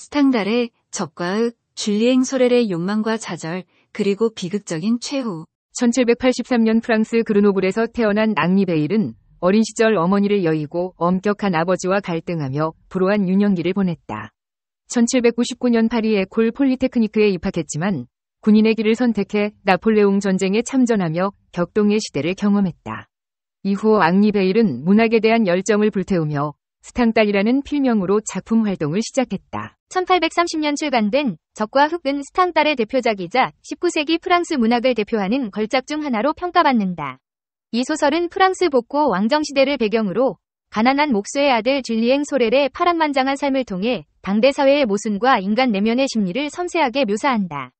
스탕달의 적과의 줄리앵 소렐의 욕망과 좌절, 그리고 비극적인 최후. 1783년 프랑스 그르노블에서 태어난 낭리 베일은 어린 시절 어머니를 여의고 엄격한 아버지와 갈등하며 불우한 유년기를 보냈다. 1799년 파리의 콜 폴리테크니크에 입학했지만 군인의 길을 선택해 나폴레옹 전쟁에 참전하며 격동의 시대를 경험했다. 이후 앙리 베일은 문학에 대한 열정을 불태우며 스탕딸이라는 필명으로 작품 활동을 시작했다. 1830년 출간된 적과 흑은 스탕딸의 대표작이자 19세기 프랑스 문학을 대표하는 걸작 중 하나로 평가받는다. 이 소설은 프랑스 복고 왕정시대를 배경으로 가난한 목수의 아들 줄리엥 소렐의 파란만장한 삶을 통해 당대 사회의 모순과 인간 내면의 심리를 섬세하게 묘사한다.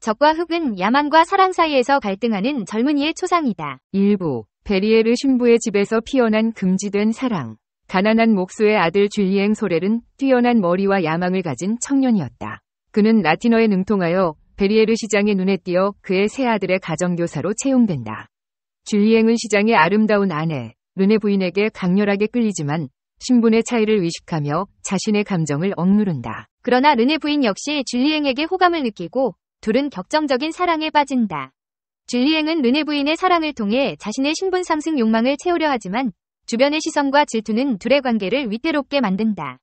적과 흑은야만과 사랑 사이에서 갈등하는 젊은이의 초상이다. 일부 베리에르 신부의 집에서 피어난 금지된 사랑 가난한 목수의 아들 줄리앵 소렐은 뛰어난 머리와 야망을 가진 청년이었다. 그는 라틴어에 능통하여 베리에르 시장의 눈에 띄어 그의 세 아들의 가정교사로 채용된다. 줄리앵은 시장의 아름다운 아내, 르네 부인에게 강렬하게 끌리지만 신분의 차이를 의식하며 자신의 감정을 억누른다. 그러나 르네 부인 역시 줄리앵에게 호감을 느끼고 둘은 격정적인 사랑에 빠진다. 줄리앵은 르네 부인의 사랑을 통해 자신의 신분 상승 욕망을 채우려 하지만 주변의 시선과 질투는 둘의 관계를 위태롭게 만든다.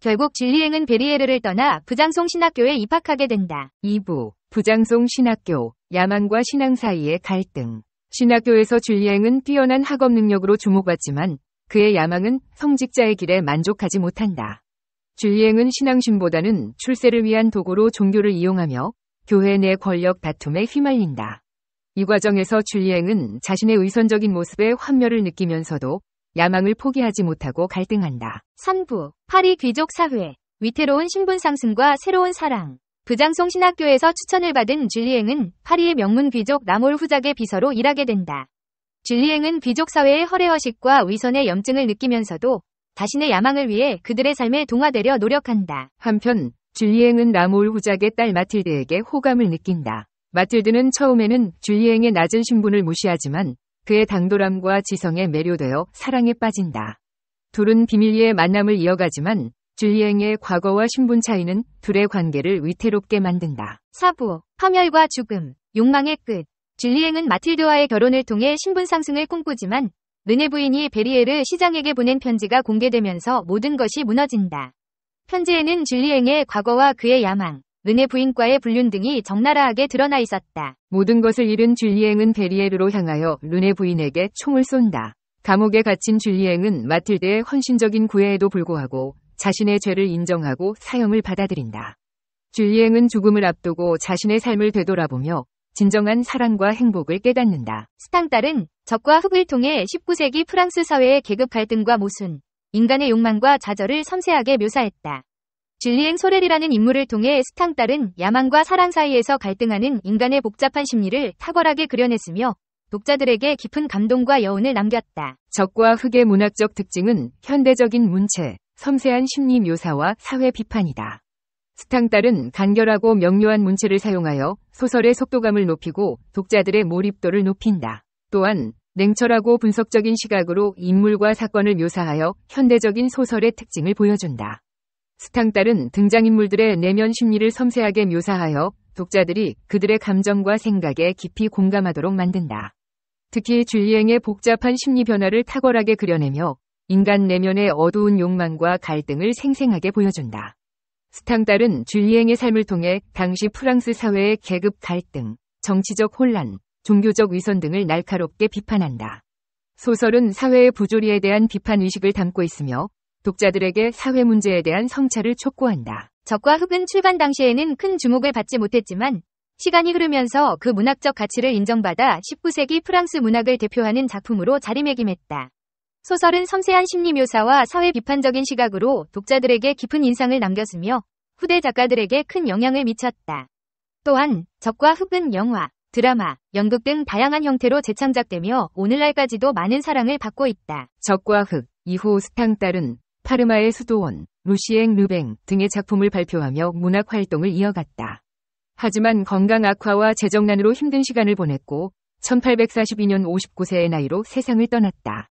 결국 진리행은 베리에르를 떠나 부장송 신학교에 입학하게 된다. 2부 부장송 신학교 야망과 신앙 사이의 갈등 신학교에서 진리행은 뛰어난 학업 능력으로 주목받지만 그의 야망은 성직자의 길에 만족하지 못한다. 진리행은 신앙심보다는 출세를 위한 도구로 종교를 이용하며 교회 내 권력 다툼에 휘말린다. 이 과정에서 줄리앵은 자신의 의선적인 모습에 환멸을 느끼면서도 야망을 포기하지 못하고 갈등한다. 선부, 파리 귀족 사회, 위태로운 신분 상승과 새로운 사랑. 부장송 신학교에서 추천을 받은 줄리앵은 파리의 명문 귀족 나몰 후작의 비서로 일하게 된다. 줄리앵은 귀족 사회의 허례허식과 위선의 염증을 느끼면서도 자신의 야망을 위해 그들의 삶에 동화되려 노력한다. 한편 줄리앵은 나몰 후작의 딸 마틸드에게 호감을 느낀다. 마틸드는 처음에는 줄리앵의 낮은 신분을 무시하지만 그의 당돌함과 지성에 매료되어 사랑에 빠진다. 둘은 비밀리에 만남을 이어가지만 줄리앵의 과거와 신분 차이는 둘의 관계를 위태롭게 만든다. 사부, 파멸과 죽음, 욕망의 끝. 줄리앵은 마틸드와의 결혼을 통해 신분 상승을 꿈꾸지만 르네 부인이 베리에르 시장에게 보낸 편지가 공개되면서 모든 것이 무너진다. 편지에는 줄리앵의 과거와 그의 야망, 은혜 부인과의 불륜 등이 적나라하게 드러나 있었다. 모든 것을 잃은 줄리앵은 베리에르로 향하여 르네 부인에게 총을 쏜다. 감옥에 갇힌 줄리앵은 마틸드의 헌신적인 구애에도 불구하고 자신의 죄를 인정하고 사형을 받아들인다. 줄리앵은 죽음을 앞두고 자신의 삶을 되돌아보며 진정한 사랑과 행복을 깨닫는다. 스탕달은 적과 흑을 통해 19세기 프랑스 사회의 계급 갈등과 모순, 인간의 욕망과 좌절을 섬세하게 묘사했다. 줄리엔 소렐이라는 인물을 통해 스탕 딸은 야망과 사랑 사이에서 갈등하는 인간의 복잡한 심리를 탁월하게 그려냈으며 독자들에게 깊은 감동과 여운을 남겼다. 적과 흑의 문학적 특징은 현대적인 문체, 섬세한 심리 묘사와 사회 비판이다. 스탕딸은 간결하고 명료한 문체를 사용하여 소설의 속도감을 높이고 독자들의 몰입도를 높인다. 또한 냉철하고 분석적인 시각으로 인물과 사건을 묘사하여 현대적인 소설의 특징을 보여준다. 스탕달은 등장인물들의 내면 심리를 섬세하게 묘사하여 독자들이 그들의 감정과 생각에 깊이 공감하도록 만든다. 특히 줄리앵의 복잡한 심리 변화를 탁월하게 그려내며 인간 내면의 어두운 욕망과 갈등을 생생하게 보여준다. 스탕달은 줄리앵의 삶을 통해 당시 프랑스 사회의 계급 갈등, 정치적 혼란, 종교적 위선 등을 날카롭게 비판한다. 소설은 사회의 부조리에 대한 비판 의식을 담고 있으며 독자들에게 사회 문제에 대한 성찰을 촉구한다. 적과 흑은 출간 당시에는 큰 주목을 받지 못했지만 시간이 흐르면서 그 문학적 가치를 인정받아 19세기 프랑스 문학을 대표하는 작품으로 자리매김했다. 소설은 섬세한 심리 묘사와 사회 비판적인 시각으로 독자들에게 깊은 인상을 남겼으며 후대 작가들에게 큰 영향을 미쳤다. 또한 적과 흑은 영화, 드라마, 연극 등 다양한 형태로 재창작되며 오늘날까지도 많은 사랑을 받고 있다. 적과 흑, 이후 스탕딸은 파르마의 수도원, 루시앵 르뱅 등의 작품을 발표하며 문학 활동을 이어갔다. 하지만 건강 악화와 재정난으로 힘든 시간을 보냈고 1842년 59세의 나이로 세상을 떠났다.